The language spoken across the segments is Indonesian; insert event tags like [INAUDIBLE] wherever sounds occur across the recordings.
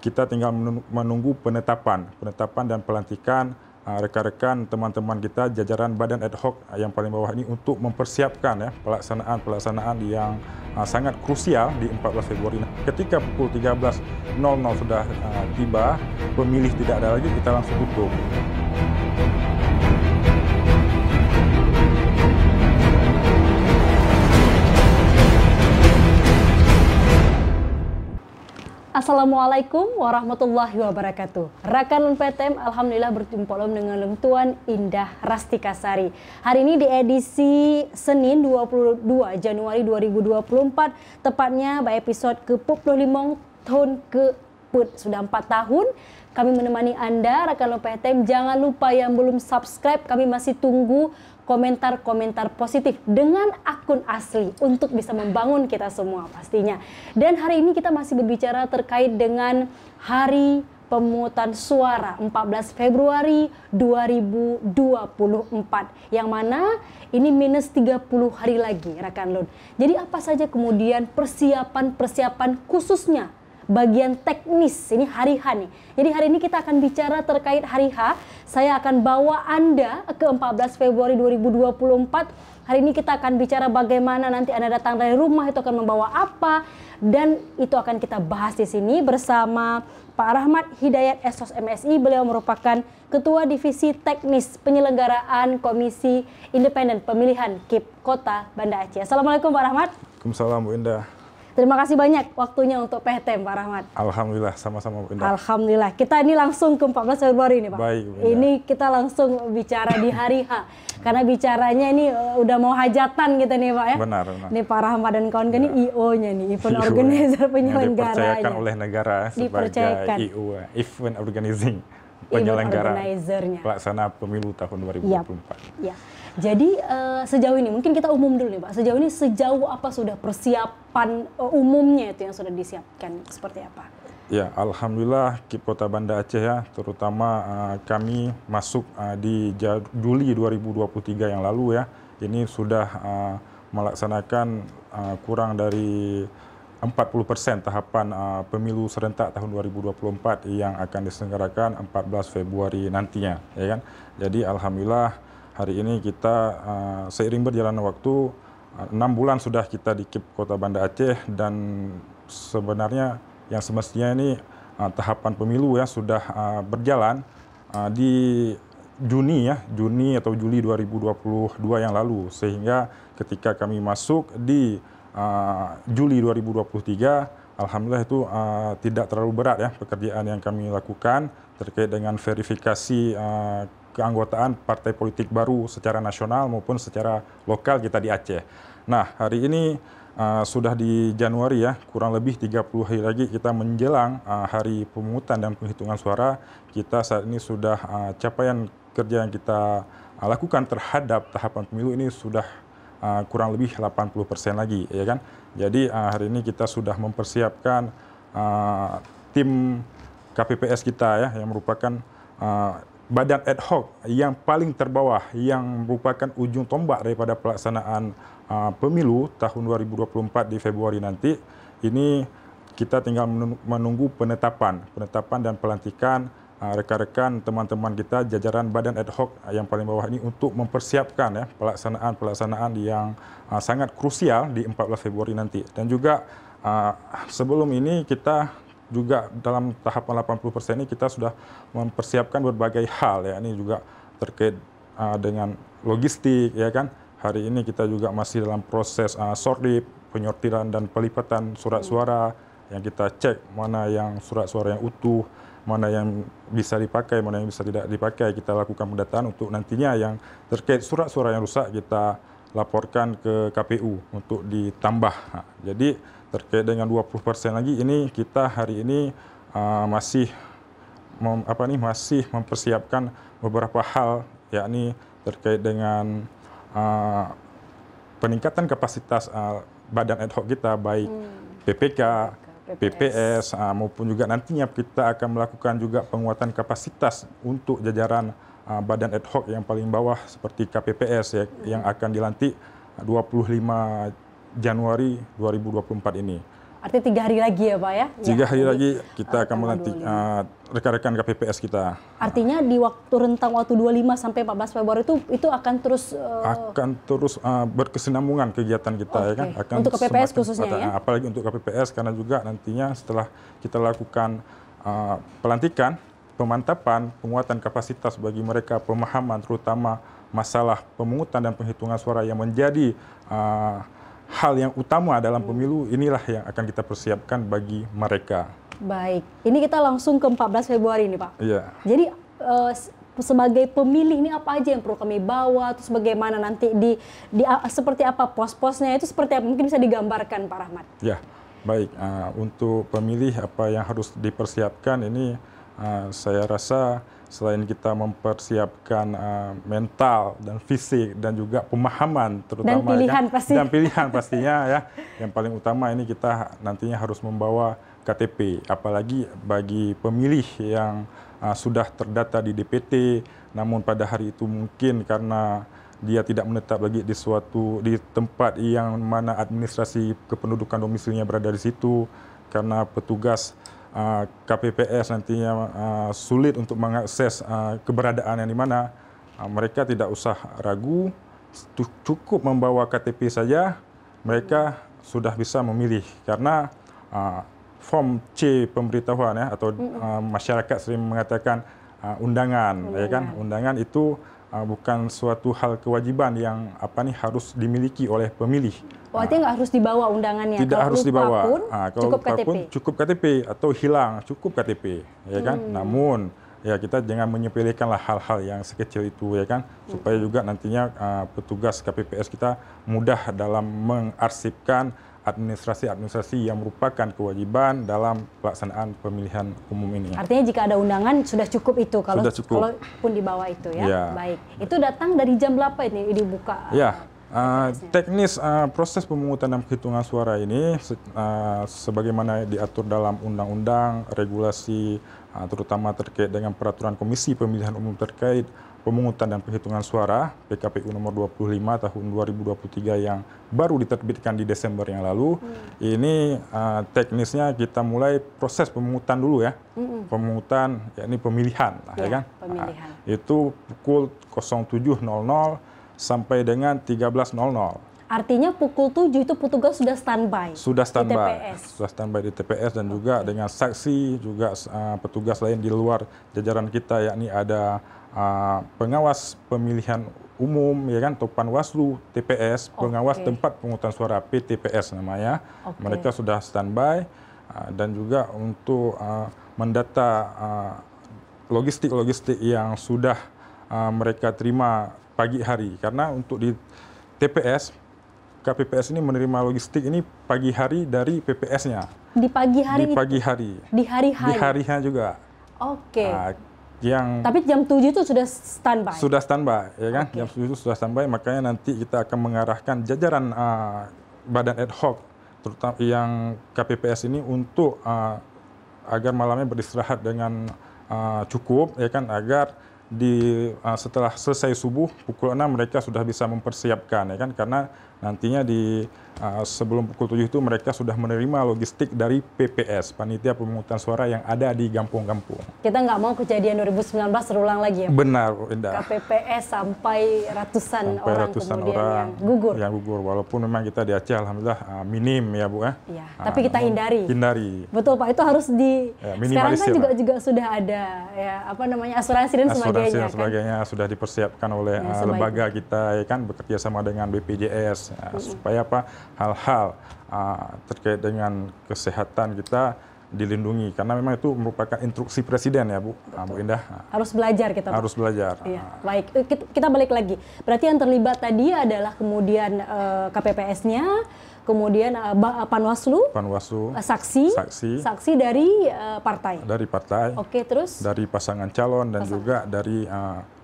kita tinggal menunggu penetapan, penetapan dan pelantikan uh, rekan-rekan teman-teman kita jajaran badan ad hoc uh, yang paling bawah ini untuk mempersiapkan ya pelaksanaan-pelaksanaan yang uh, sangat krusial di 14 Februari. Ketika pukul 13.00 sudah tiba, pemilih tidak ada lagi, kita langsung tutup. Assalamualaikum warahmatullahi wabarakatuh. Rekan PTM Alhamdulillah berjumpa lom dengan lem Tuan Indah Rastikasari. Hari ini di edisi Senin 22 Januari 2024, tepatnya by episode ke lima tahun ke Put. Sudah empat tahun kami menemani Anda, rekan LPTM. Jangan lupa yang belum subscribe, kami masih tunggu komentar-komentar positif dengan akun asli untuk bisa membangun kita semua pastinya. Dan hari ini kita masih berbicara terkait dengan hari pemungutan suara 14 Februari 2024 yang mana ini minus 30 hari lagi rekan Lun. Jadi apa saja kemudian persiapan-persiapan khususnya bagian teknis. Ini hari H nih. Jadi hari ini kita akan bicara terkait hari H. Saya akan bawa Anda ke 14 Februari 2024 Hari ini kita akan bicara bagaimana nanti Anda datang dari rumah itu akan membawa apa dan itu akan kita bahas di sini bersama Pak Rahmat Hidayat Esos MSI. Beliau merupakan Ketua Divisi Teknis Penyelenggaraan Komisi Independen Pemilihan KIP Kota Banda Aceh. Assalamualaikum Pak Rahmat. Waalaikumsalam Bu Indah. Terima kasih banyak waktunya untuk PT Pak Rahmat. Alhamdulillah, sama-sama Bu Indah. Alhamdulillah. Kita ini langsung ke 14 Februari ini Pak. Baik, Ini kita langsung bicara di hari H. Karena bicaranya ini eh, udah mau hajatan kita nih Pak ya. Benar, benar. Nih Pak Rahmat dan kawan-kawan ya. ini IO-nya iya. nih, event IO organizer penyelenggara. Dipercayakan oleh negara sebagai IO, event organizing penyelenggara. Event organizer-nya. Pelaksana pemilu tahun 2024. Ya. ya. Jadi uh, sejauh ini mungkin kita umum dulu nih Pak. Sejauh ini sejauh apa sudah persiapan uh, umumnya itu yang sudah disiapkan seperti apa? Ya, alhamdulillah Kota Banda Aceh ya, terutama uh, kami masuk uh, di Juli 2023 yang lalu ya. Ini sudah uh, melaksanakan uh, kurang dari 40% tahapan uh, pemilu serentak tahun 2024 yang akan diselenggarakan 14 Februari nantinya, ya kan. Jadi alhamdulillah hari ini kita uh, seiring berjalannya waktu eh, enam uh, bulan sudah kita di KIP Kota Banda Aceh dan sebenarnya yang semestinya ini uh, tahapan pemilu ya sudah uh, berjalan uh, di Juni ya, Juni atau Juli 2022 yang lalu sehingga ketika kami masuk di uh, Juli 2023 alhamdulillah itu uh, tidak terlalu berat ya pekerjaan yang kami lakukan terkait dengan verifikasi uh, keanggotaan partai politik baru secara nasional maupun secara lokal kita di Aceh. Nah, hari ini uh, sudah di Januari ya, kurang lebih 30 hari lagi kita menjelang uh, hari pemungutan dan penghitungan suara. Kita saat ini sudah uh, capaian kerja yang kita uh, lakukan terhadap tahapan pemilu ini sudah uh, kurang lebih 80% lagi ya kan. Jadi uh, hari ini kita sudah mempersiapkan uh, tim KPPS kita ya yang merupakan badan ad hoc yang paling terbawah yang merupakan ujung tombak daripada pelaksanaan uh, pemilu tahun 2024 di Februari nanti ini kita tinggal menunggu penetapan penetapan dan pelantikan rekan uh, rekan-rekan teman-teman kita jajaran badan ad hoc yang paling bawah ini untuk mempersiapkan ya pelaksanaan-pelaksanaan yang uh, sangat krusial di 14 Februari nanti dan juga uh, sebelum ini kita juga dalam tahap 80% persen ini kita sudah mempersiapkan berbagai hal ya ini juga terkait uh, dengan logistik ya kan hari ini kita juga masih dalam proses uh, sortip penyortiran dan pelipatan surat suara yang kita cek mana yang surat suara yang utuh mana yang bisa dipakai mana yang bisa tidak dipakai kita lakukan pendataan untuk nantinya yang terkait surat suara yang rusak kita laporkan ke KPU untuk ditambah jadi Terkait dengan 20% lagi ini kita hari ini uh, masih mem, apa nih masih mempersiapkan beberapa hal yakni terkait dengan uh, peningkatan kapasitas uh, badan ad hoc kita baik hmm. PPK, PPS, PPS uh, maupun juga nantinya kita akan melakukan juga penguatan kapasitas untuk jajaran uh, badan ad hoc yang paling bawah seperti KPPS ya, hmm. yang akan dilantik 25 Januari 2024 ini. Artinya tiga hari lagi ya Pak ya? Tiga ya, hari lagi kita akan melantik uh, eh, rekan-rekan KPPS kita. Artinya di waktu rentang waktu 25 sampai 14 Februari itu itu akan terus uh... akan terus uh, berkesinambungan kegiatan kita okay. ya kan akan untuk KPPS khususnya ya. Nah, apalagi untuk KPPS karena juga nantinya setelah kita lakukan uh, pelantikan, pemantapan, penguatan kapasitas bagi mereka pemahaman terutama masalah pemungutan dan penghitungan suara yang menjadi uh, hal yang utama dalam pemilu inilah yang akan kita persiapkan bagi mereka. Baik, ini kita langsung ke 14 Februari ini Pak. Iya. Jadi uh, sebagai pemilih ini apa aja yang perlu kami bawa, terus bagaimana nanti di, di seperti apa pos-posnya itu seperti apa mungkin bisa digambarkan Pak Rahmat. Ya, baik. Uh, untuk pemilih apa yang harus dipersiapkan ini uh, saya rasa selain kita mempersiapkan uh, mental dan fisik dan juga pemahaman terutama dan pilihan ya, pasti. dan pilihan pastinya ya yang paling utama ini kita nantinya harus membawa KTP apalagi bagi pemilih yang uh, sudah terdata di DPT namun pada hari itu mungkin karena dia tidak menetap lagi di suatu di tempat yang mana administrasi kependudukan domisilinya berada di situ karena petugas Uh, KPPS nantinya uh, sulit untuk mengakses uh, keberadaan yang di mana, mereka tidak usah ragu, cukup membawa KTP saja, mereka sudah bisa memilih karena form C pemberitahuan ya atau masyarakat sering mengatakan undangan, undangan ya kan iya. undangan itu uh, bukan suatu hal kewajiban yang apa nih harus dimiliki oleh pemilih. Oh, artinya ah. nggak harus dibawa undangannya? Tidak kalau harus dibawa. Pun, ah, kalau cukup KTP. Pun, cukup KTP atau hilang cukup KTP, ya kan? Hmm. Namun ya kita jangan menyepelekanlah hal-hal yang sekecil itu ya kan iya. supaya juga nantinya uh, petugas KPPS kita mudah dalam mengarsipkan administrasi-administrasi yang merupakan kewajiban dalam pelaksanaan pemilihan umum ini. Artinya jika ada undangan sudah cukup itu kalau sudah cukup. kalau pun di bawah itu ya. ya. Baik. Itu datang dari jam berapa ini dibuka? Ya. Uh, teknis uh, proses pemungutan dan perhitungan suara ini se uh, sebagaimana diatur dalam undang-undang, regulasi, uh, terutama terkait dengan peraturan Komisi Pemilihan Umum terkait pemungutan dan perhitungan suara PKPU nomor 25 tahun 2023 yang baru diterbitkan di Desember yang lalu. Hmm. Ini uh, teknisnya kita mulai proses pemungutan dulu ya. Hmm. Pemungutan yakni pemilihan, ya, ya kan? Pemilihan. Uh, itu pukul 07.00 sampai dengan 13.00. Artinya pukul 7 itu petugas sudah standby. Sudah standby. Sudah standby di TPS dan juga dengan saksi juga uh, petugas lain di luar jajaran kita yakni ada uh, pengawas pemilihan umum ya kan topan panwaslu TPS pengawas tempat penghutang suara PTPS namanya okay. mereka sudah standby uh, dan juga untuk uh, mendata uh, logistik-logistik uh, yang sudah uh, mereka terima pagi hari karena untuk di TPS KPPS ini menerima logistik ini pagi hari dari PPS-nya. Di pagi hari. Di pagi hari. Di hari hari. Di harinya juga. Oke. Okay. Nah, yang Tapi jam 7 itu sudah standby. Sudah standby, ya kan? Okay. Jam 7 itu sudah standby, makanya nanti kita akan mengarahkan jajaran uh, badan ad hoc terutama yang KPPS ini untuk uh, agar malamnya beristirahat dengan uh, cukup ya kan agar di uh, setelah selesai subuh pukul enam mereka sudah bisa mempersiapkan ya kan karena nantinya di Eh, sebelum pukul 7 itu mereka sudah menerima logistik dari PPS, Panitia Pemungutan Suara yang ada di kampung-kampung. Kita nggak mau kejadian 2019 terulang lagi ya? Benar, Indah. KPPS sampai ratusan sampai orang ratusan kemudian orang yang gugur. Yang gugur, walaupun memang kita di Aceh Alhamdulillah eh, minim ya Bu ya. Iya, eh, tapi kita hindari. Hindari. Betul Pak, itu harus di... Ya, Sekarang kan juga, juga sudah ada ya apa namanya asuransi dan asuransi sebagainya. Asuransi dan sebagainya kan? sudah dipersiapkan oleh ya, lembaga kita ya kan bekerja sama dengan BPJS ya, supaya apa hal-hal uh, terkait dengan kesehatan kita dilindungi karena memang itu merupakan instruksi presiden ya Bu, ah, Betul. Bu Indah. Harus belajar kita. Harus belajar. Iya. Ah. Baik, eh, kita balik lagi. Berarti yang terlibat tadi adalah kemudian eh, KPPS-nya, kemudian eh, Panwaslu, Panwaslu, saksi, saksi, saksi dari partai. Dari partai. Oke, terus dari pasangan calon dan pasangan. juga dari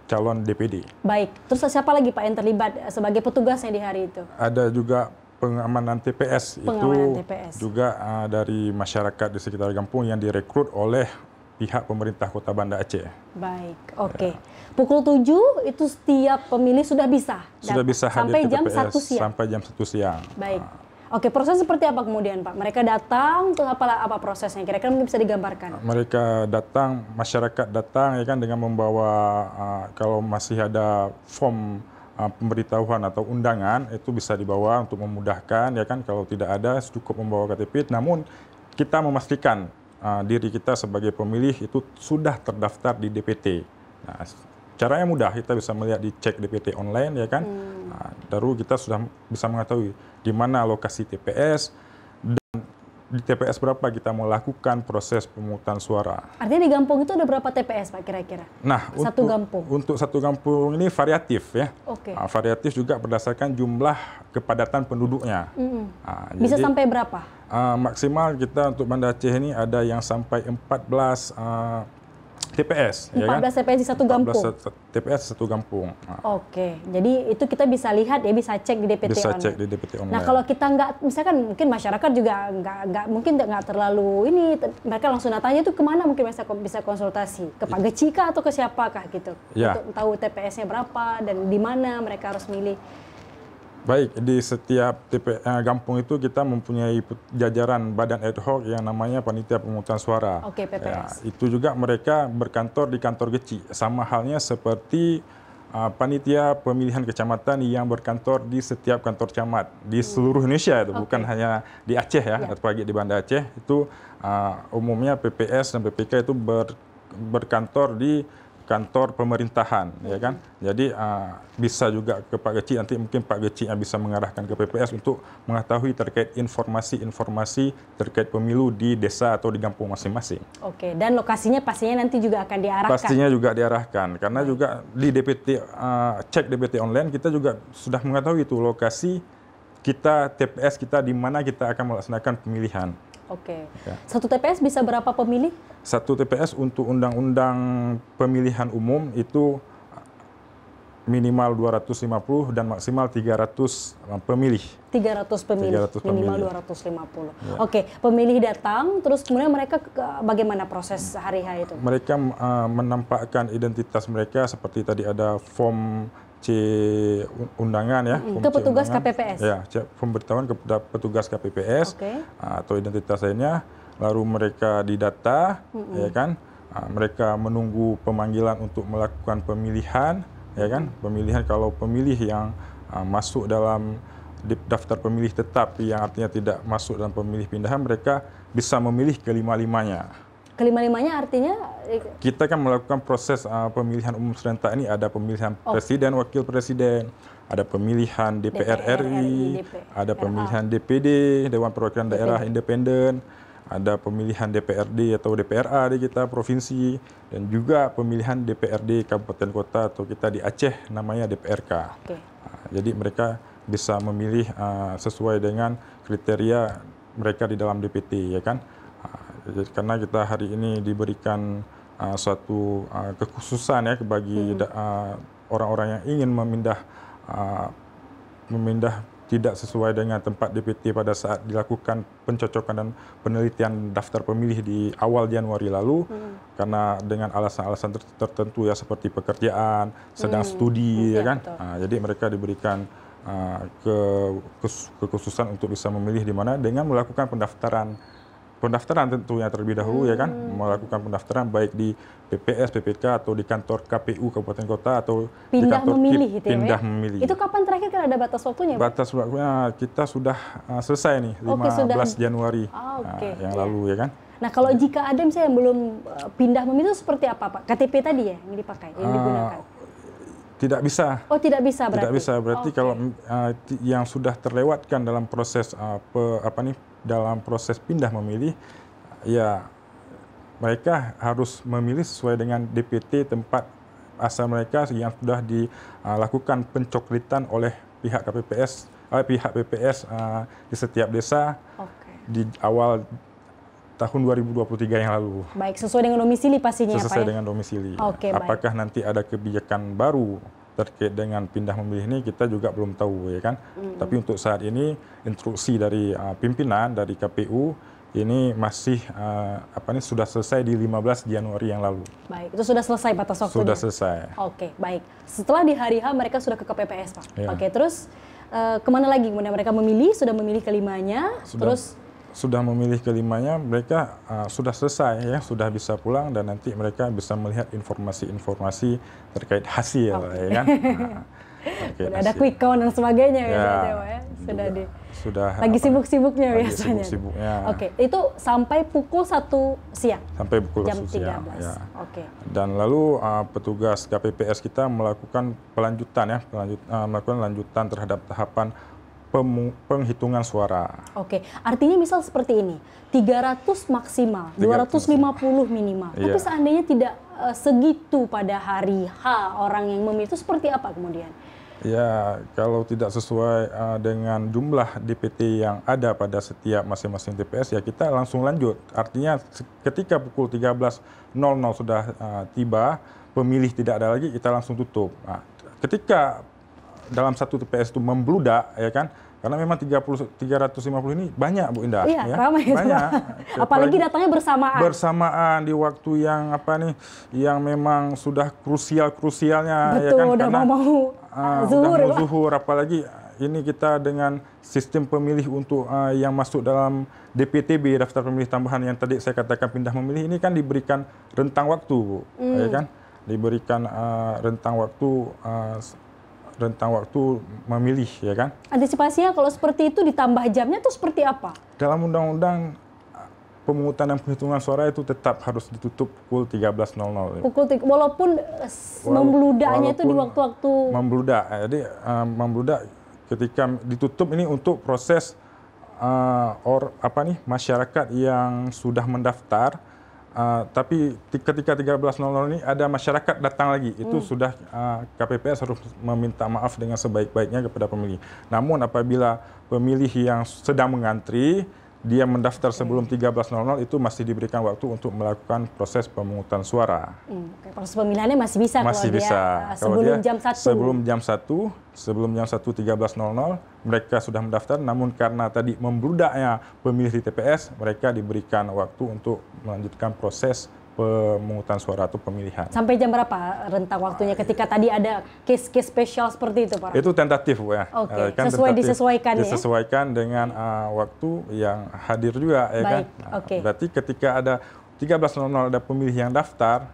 calon DPD. Baik, terus siapa lagi Pak yang terlibat sebagai petugasnya di hari itu? Ada juga pengamanan TPS pengamanan itu TPS. juga uh, dari masyarakat di sekitar kampung yang direkrut oleh pihak pemerintah Kota Banda Aceh. Baik, oke. Okay. Ya. Pukul 7 itu setiap pemilih sudah bisa. Sudah bisa hadir sampai jam TPS, 1 siang. Sampai jam 1 siang. Baik. Uh. Oke, proses seperti apa kemudian, Pak? Mereka datang untuk apa apa prosesnya? Kira-kira mungkin bisa digambarkan. Mereka datang, masyarakat datang ya kan dengan membawa uh, kalau masih ada form Ah, pemberitahuan atau undangan itu bisa dibawa untuk memudahkan ya kan kalau tidak ada cukup membawa KTP namun kita memastikan uh, diri kita sebagai pemilih itu sudah terdaftar di DPT. Nah, caranya mudah kita bisa melihat di cek DPT online ya kan. Hmm. Nah, baru kita sudah bisa mengetahui di mana lokasi TPS, di TPS berapa kita mau lakukan proses pemungutan suara. Artinya di Gampung itu ada berapa TPS Pak kira-kira? Nah, satu untuk, Gampung. Untuk satu Gampung ini variatif ya. Oke. Okay. Nah, variatif juga berdasarkan jumlah kepadatan penduduknya. Mm -hmm. nah, Bisa jadi, sampai berapa? Uh, maksimal kita untuk Banda Aceh ini ada yang sampai 14 uh, TPS 14 ya kan? TPS di satu kampung. TPS satu gampung. Nah. Oke, jadi itu kita bisa lihat ya bisa cek di DPT bisa online. cek di DPT online. Nah kalau kita nggak, misalkan mungkin masyarakat juga nggak nggak mungkin nggak terlalu ini mereka langsung tanya itu kemana mungkin bisa bisa konsultasi ke Pak Gecika atau ke siapakah gitu ya. untuk tahu TPS-nya berapa dan di mana mereka harus milih. Baik, di setiap TP, eh, gampung itu kita mempunyai jajaran badan ad hoc yang namanya panitia pemungutan suara. Oke, okay, Ya, itu juga mereka berkantor di kantor kecil, sama halnya seperti uh, panitia pemilihan kecamatan yang berkantor di setiap kantor camat di hmm. seluruh Indonesia itu okay. bukan hanya di Aceh ya, yeah. pagi di Banda Aceh itu uh, umumnya PPS dan PPK itu ber, berkantor di kantor pemerintahan ya kan jadi uh, bisa juga ke Pak Geci nanti mungkin Pak Geci yang bisa mengarahkan ke PPS untuk mengetahui terkait informasi-informasi terkait pemilu di desa atau di kampung masing-masing. Oke dan lokasinya pastinya nanti juga akan diarahkan. Pastinya juga diarahkan karena juga di DPT uh, ah, cek DPT online kita juga sudah mengetahui itu lokasi kita TPS kita di mana kita akan melaksanakan pemilihan. Oke. Okay. Ya. Satu TPS bisa berapa pemilih? Satu TPS untuk undang-undang pemilihan umum itu minimal 250 dan maksimal 300 pemilih. 300 pemilih, 300 pemilih. minimal 250. Ya. Oke, pemilih datang, terus kemudian mereka bagaimana proses hari-hari itu? Mereka uh, menampakkan identitas mereka seperti tadi ada form undangan ya. Hmm, ke petugas KPPS? Ya, pemberitahuan kepada petugas KPPS okay. Ah, atau identitas lainnya. Lalu mereka didata, mm ya kan. Ah, mereka menunggu pemanggilan untuk melakukan pemilihan, ya kan. Hmm. Pemilihan kalau pemilih yang ah, masuk dalam daftar pemilih tetap yang artinya tidak masuk dalam pemilih pindahan, mereka bisa memilih kelima-limanya. Kelima-limanya artinya kita kan melakukan proses uh, pemilihan umum serentak ini ada pemilihan oh. presiden, wakil presiden, ada pemilihan DPR, RI, ada pemilihan DPD, Dewan Perwakilan Daerah Independen, ada pemilihan DPRD atau DPRA di kita provinsi dan juga pemilihan DPRD kabupaten kota atau kita di Aceh namanya DPRK. Okay. Jadi mereka bisa memilih uh, sesuai dengan kriteria mereka di dalam DPT ya kan. Jadi karena kita hari ini diberikan uh, suatu uh, kekhususan ya bagi uh, orang-orang hmm. uh, yang ingin memindah uh, memindah tidak sesuai dengan tempat DPT pada saat dilakukan pencocokan dan penelitian daftar pemilih di awal Januari lalu hmm. karena dengan alasan-alasan tertentu ya seperti pekerjaan, sedang hmm. studi hmm, ya kan. Nah, jadi mereka diberikan uh, ke kekhususan untuk bisa memilih di mana dengan melakukan pendaftaran pendaftaran tentunya terlebih dahulu hmm. ya kan hmm. melakukan pendaftaran baik di PPS, PPK atau di kantor KPU kabupaten kota atau pindah di kantor memilih KIP, itu ya, pindah ya? memilih. Itu kapan terakhir kan ada batas waktunya? Batas waktunya kita sudah uh, selesai nih okay, 15 sudah. Januari ah, okay. uh, eh, yang yeah. lalu ya kan. Nah kalau ya. jika ada misalnya yang belum eh, pindah memilih itu seperti apa Pak? KTP tadi ya yang dipakai, yang ah, digunakan? Tidak bisa. Oh, tidak bisa berarti. Tidak bisa berarti okay. kalau uh, yang sudah terlewatkan dalam proses uh, pe, apa nih dalam proses pindah memilih ya mereka harus memilih sesuai dengan DPT tempat asal mereka yang sudah dilakukan eh, pencoklitan oleh pihak KPPS oleh pihak PPS uh, di setiap desa okay. di awal tahun 2023 yang lalu. Baik, sesuai dengan domisili pastinya sesuai ya Pak Sesuai ya? dengan domisili. Oke, okay, Apakah baik. nanti ada kebijakan baru terkait dengan pindah memilih ini kita juga belum tahu ya kan. Mm. Tapi untuk saat ini instruksi dari uh, pimpinan dari KPU ini masih uh, apa nih sudah selesai di 15 Januari yang lalu. Baik, itu sudah selesai batas waktunya. Sudah selesai. Oke, baik. Setelah di hari H mereka sudah ke KPPS, Pak. Ya. Oke, terus uh, kemana lagi kemudian mereka memilih, sudah memilih kelimanya, sudah. terus sudah memilih kelimanya mereka uh, sudah selesai ya sudah bisa pulang dan nanti mereka bisa melihat informasi-informasi terkait hasil okay. ya kan [LAUGHS] nah, ada quick count dan sebagainya ya, ya, sudah di sudah lagi sibuk-sibuknya biasanya sibuk-sibuknya oke okay. itu sampai pukul satu siang sampai pukul jam 13 siang, ya. oke okay. dan lalu uh, petugas KPPS kita melakukan pelanjutan ya pelanjut, uh, melakukan lanjutan terhadap tahapan penghitungan suara. Oke, artinya misal seperti ini, 300 maksimal, 300. 250 minimal. Yeah. Tapi seandainya tidak uh, segitu pada hari H orang yang memilih itu seperti apa kemudian? Ya, kalau tidak sesuai uh, dengan jumlah DPT yang ada pada setiap masing-masing TPS ya kita langsung lanjut. Artinya ketika pukul 13.00 sudah uh, tiba, pemilih tidak ada lagi, kita langsung tutup. Nah, ketika dalam satu TPS itu membludak ya kan karena memang 30 350 ini banyak Bu Indah iya, ya. ramai banyak. [LAUGHS] Apalagi, apalagi datangnya bersamaan. Bersamaan di waktu yang apa nih yang memang sudah krusial-krusialnya ya kan udah karena ah, mau, mau uh, zuhur, mau zuhur apalagi ini kita dengan sistem pemilih untuk uh, yang masuk dalam DPTB daftar pemilih tambahan yang tadi saya katakan pindah memilih ini kan diberikan rentang waktu Bu ya hmm. ya kan diberikan uh, rentang waktu uh, rentang waktu memilih ya kan. Antisipasinya kalau seperti itu ditambah jamnya itu seperti apa? Dalam undang-undang pemungutan dan penghitungan suara itu tetap harus ditutup pukul 13.00. Pukul walaupun eh, walaupun membludaknya walaupun itu di waktu-waktu membludak. Eh, jadi uh, membludak ketika ditutup ini untuk proses uh, or apa nih masyarakat yang sudah mendaftar Ah, tapi ketika 13.00 ini ada masyarakat datang lagi, itu hmm. sudah uh, ah, KPPS harus meminta maaf dengan sebaik-baiknya kepada pemilih. Namun apabila pemilih yang sedang mengantri, dia mendaftar sebelum 13.00 itu masih diberikan waktu untuk melakukan proses pemungutan suara. Hmm, Proses pemilihannya masih bisa masih eh, kalau bisa. dia sebelum kalau dia, jam 1. Sebelum jam 1, sebelum jam 1 13.00 mereka sudah mendaftar namun karena tadi membludaknya pemilih di TPS, mereka diberikan waktu untuk melanjutkan proses pemungutan suara atau pemilihan. Sampai jam berapa rentang waktunya ah, ketika iya. tadi ada case-case spesial seperti itu Pak? Itu tentatif ya. Oke, okay. Eh, kan sesuai tentatif, disesuaikan ya? dengan uh, waktu yang hadir juga ya kan? Baik. kan. Nah, okay. Berarti ketika ada 13.00 ada pemilih yang daftar,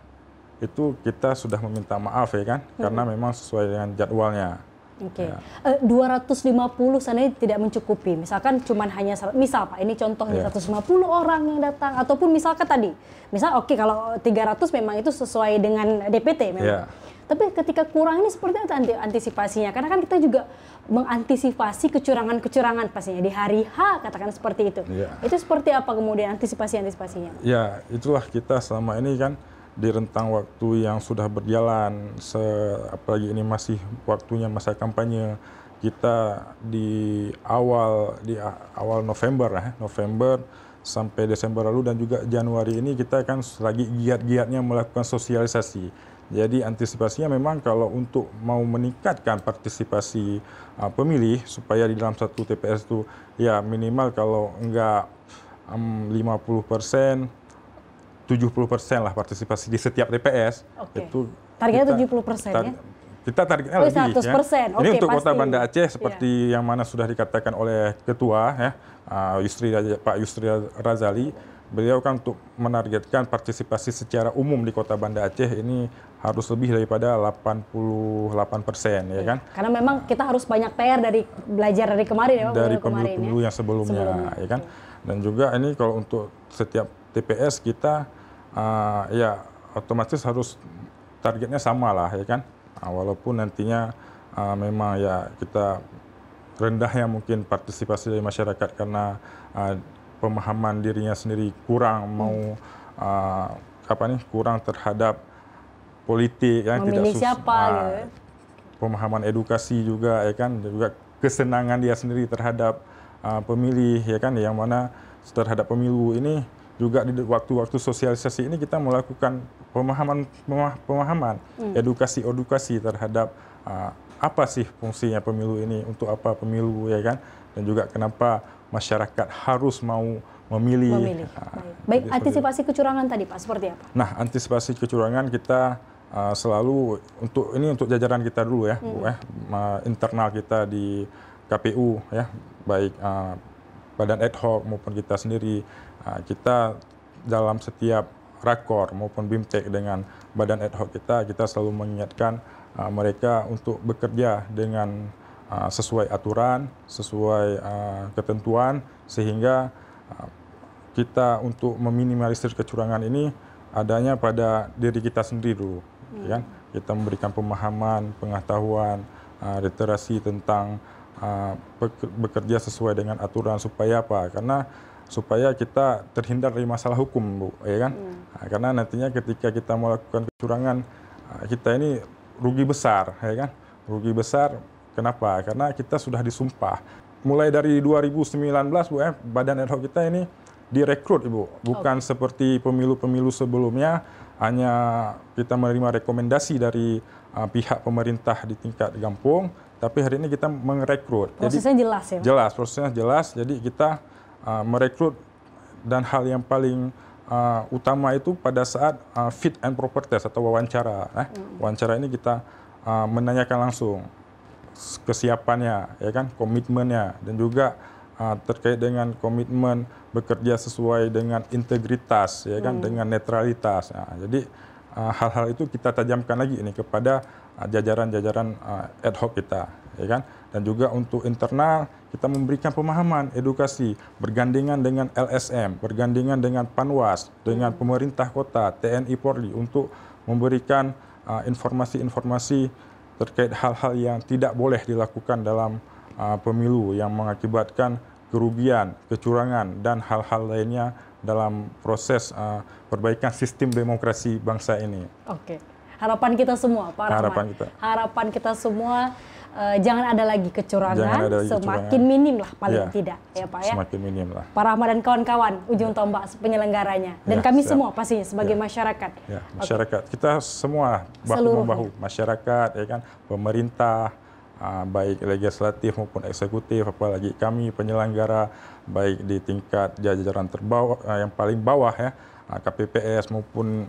itu kita sudah meminta maaf ya kan. Hmm. Karena memang sesuai dengan jadwalnya. Oke. Okay. Ya. Uh, 250 sana tidak mencukupi. Misalkan cuman hanya misal Pak, ini contohnya ya. 150 orang yang datang ataupun misalkan tadi. Misal oke okay, kalau 300 memang itu sesuai dengan DPT memang. Ya. Tapi ketika kurang ini seperti itu antisipasinya. Karena kan kita juga mengantisipasi kecurangan-kecurangan pastinya di hari H katakan seperti itu. Ya. Itu seperti apa kemudian antisipasi-antisipasinya? Ya, itulah kita selama ini kan di rentang waktu yang sudah berjalan, se apalagi ini masih waktunya masa kampanye, kita di awal di awal November eh, November sampai Desember lalu dan juga Januari ini kita akan lagi giat-giatnya melakukan sosialisasi. Jadi antisipasinya memang kalau untuk mau meningkatkan partisipasi uh, pemilih supaya di dalam satu TPS itu ya minimal kalau enggak um, 50 persen 70% lah partisipasi di setiap TPS. Okay. Itu targetnya kita, 70% persen ya. Kita targetnya oh, lebih 100%. ya. Okay, Ini untuk pasti. Kota Banda Aceh seperti yeah. yang mana sudah dikatakan oleh ketua ya, uh, Yusri Pak Yusri Razali, beliau kan untuk menargetkan partisipasi secara umum di Kota Banda Aceh ini harus lebih daripada 88 persen ya iya. kan? Karena memang kita harus banyak PR dari belajar dari kemarin ya dari pemilu-pemilu ya? yang sebelumnya, sebelumnya ya kan? Dan juga ini kalau untuk setiap TPS kita uh, ya otomatis harus targetnya sama lah ya kan. Nah, walaupun nantinya uh, memang ya kita rendah ya mungkin partisipasi dari masyarakat karena uh, pemahaman dirinya sendiri kurang hmm. mau uh, apa nih kurang terhadap politik yang kan? tidak tidak siapa uh, ya. pemahaman edukasi juga ya kan juga kesenangan dia sendiri terhadap uh, pemilih ya kan yang mana terhadap pemilu ini juga di waktu-waktu sosialisasi ini kita melakukan pemahaman pemahaman hmm. edukasi edukasi terhadap uh, apa sih fungsinya pemilu ini untuk apa pemilu ya kan dan juga kenapa masyarakat harus mau memilih. memilih. Ah, baik, Baik antisipasi kecurangan tadi Pak seperti apa? Nah, antisipasi kecurangan kita uh, selalu untuk ini untuk jajaran kita dulu ya, hmm. eh, internal kita di KPU ya, baik uh, badan ad hoc maupun kita sendiri Nah, kita dalam setiap rakor maupun BIMTEK dengan badan ad hoc kita, kita selalu mengingatkan uh, mereka untuk bekerja dengan uh, sesuai aturan, sesuai uh, ketentuan, sehingga kita untuk meminimalisir kecurangan ini adanya pada diri kita sendiri dulu, hmm. Ya kan? Kita memberikan pemahaman, pengetahuan, uh, literasi tentang bekerja sesuai dengan aturan supaya apa? Karena supaya kita terhindar dari masalah hukum bu ya kan hmm. nah, karena nantinya ketika kita melakukan kecurangan ah, kita ini rugi besar ya kan rugi besar kenapa karena kita sudah disumpah mulai dari 2019 bu eh, badan ad hoc kita ini direkrut ibu bukan okay. seperti pemilu-pemilu sebelumnya hanya kita menerima rekomendasi dari uh, pihak pemerintah di tingkat kampung tapi hari ini kita merekrut prosesnya jadi, jelas ya jelas prosesnya jelas jadi kita Uh, merekrut dan hal yang paling uh, utama itu pada saat uh, fit and proper test atau wawancara. Eh. Mm. wawancara ini kita uh, menanyakan langsung kesiapannya, ya kan, komitmennya dan juga uh, terkait dengan komitmen bekerja sesuai dengan integritas, ya kan, mm. dengan netralitas. Nah, jadi uh, hal-hal uh, itu kita tajamkan lagi ini kepada uh, jajaran-jajaran jajaran -jajaran, uh, ad hoc kita ya kan? Dan juga untuk internal kita memberikan pemahaman, edukasi bergandengan dengan LSM, bergandengan dengan Panwas, dengan pemerintah kota, TNI Polri untuk memberikan uh, informasi-informasi uh, terkait hal-hal yang tidak boleh dilakukan dalam uh, pemilu yang mengakibatkan kerugian, kecurangan dan hal-hal lainnya dalam proses uh, perbaikan sistem demokrasi bangsa ini. Oke. Harapan kita semua, Pak Rahman. kita. Harapan kita semua uh, jangan ada lagi kecurangan, ada lagi semakin kecurangan. minim lah paling ya. tidak ya Pak ya. Semakin minim lah. Pak Rahmat dan kawan-kawan ujung tombak penyelenggaranya dan ya, kami siap. semua pastinya sebagai ya. masyarakat. Ya, masyarakat. Okay. Kita semua bahu membahu, masyarakat ya kan, pemerintah ah, baik legislatif maupun eksekutif apalagi kami penyelenggara baik di tingkat jajaran terbawah ah, yang paling bawah ya ah, KPPS maupun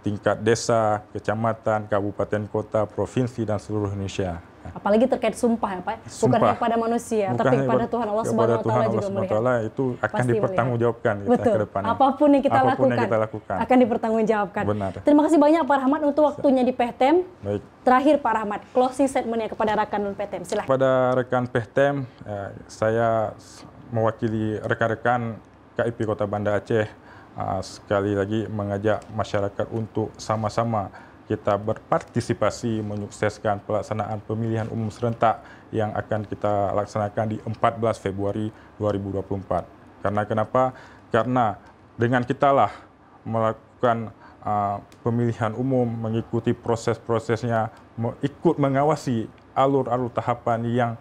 tingkat desa, kecamatan, kabupaten kota, provinsi dan seluruh Indonesia. Nah. apalagi terkait sumpah ya Pak sumpah. bukan kepada manusia bukan tapi kepada Tuhan Allah ya, Subhanahu wa taala juga melihat Allah itu akan Pasti dipertanggungjawabkan kita Betul. ke depan apapun yang kita, apapun lakukan, yang kita lakukan akan dipertanggungjawabkan Benar. terima kasih banyak Pak Rahmat untuk waktunya di PTM Baik. terakhir Pak Rahmat closing statementnya kepada rekan non PTM silahkan kepada rekan PTM eh, saya mewakili rekan-rekan KIP Kota Banda Aceh eh, sekali lagi mengajak masyarakat untuk sama-sama kita berpartisipasi menyukseskan pelaksanaan pemilihan umum serentak yang akan kita laksanakan di 14 Februari 2024. Karena kenapa? Karena dengan kitalah melakukan uh, pemilihan umum, mengikuti proses-prosesnya, ikut mengawasi alur-alur tahapan yang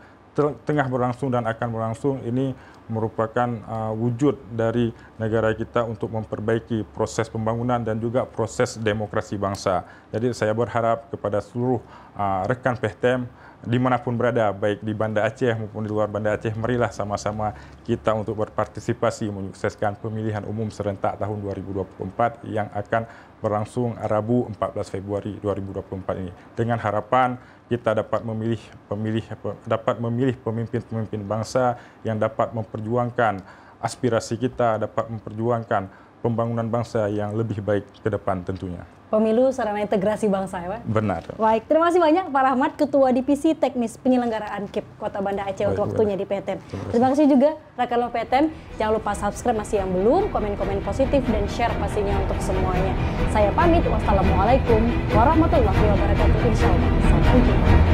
tengah berlangsung dan akan berlangsung ini merupakan uh, wujud dari negara kita untuk memperbaiki proses pembangunan dan juga proses demokrasi bangsa. Jadi saya berharap kepada seluruh uh, rekan PTM dimanapun berada, baik di Banda Aceh maupun di luar Banda Aceh, marilah sama-sama kita untuk berpartisipasi menyukseskan pemilihan umum serentak tahun 2024 yang akan berlangsung Rabu 14 Februari 2024 ini. Dengan harapan kita dapat memilih pemilih dapat memilih pemimpin-pemimpin bangsa yang dapat memperjuangkan aspirasi kita, dapat memperjuangkan pembangunan bangsa yang lebih baik ke depan tentunya. Pemilu Sarana Integrasi Bangsa ya Pak? Benar. Baik, terima kasih banyak Pak Rahmat, Ketua Divisi Teknis Penyelenggaraan KIP Kota Banda Aceh untuk waktunya di PTM. Terima kasih juga rekan lo PTM. Jangan lupa subscribe masih yang belum, komen-komen positif dan share pastinya untuk semuanya. Saya pamit, wassalamualaikum warahmatullahi wabarakatuh. Insya Allah. Sampai jumpa.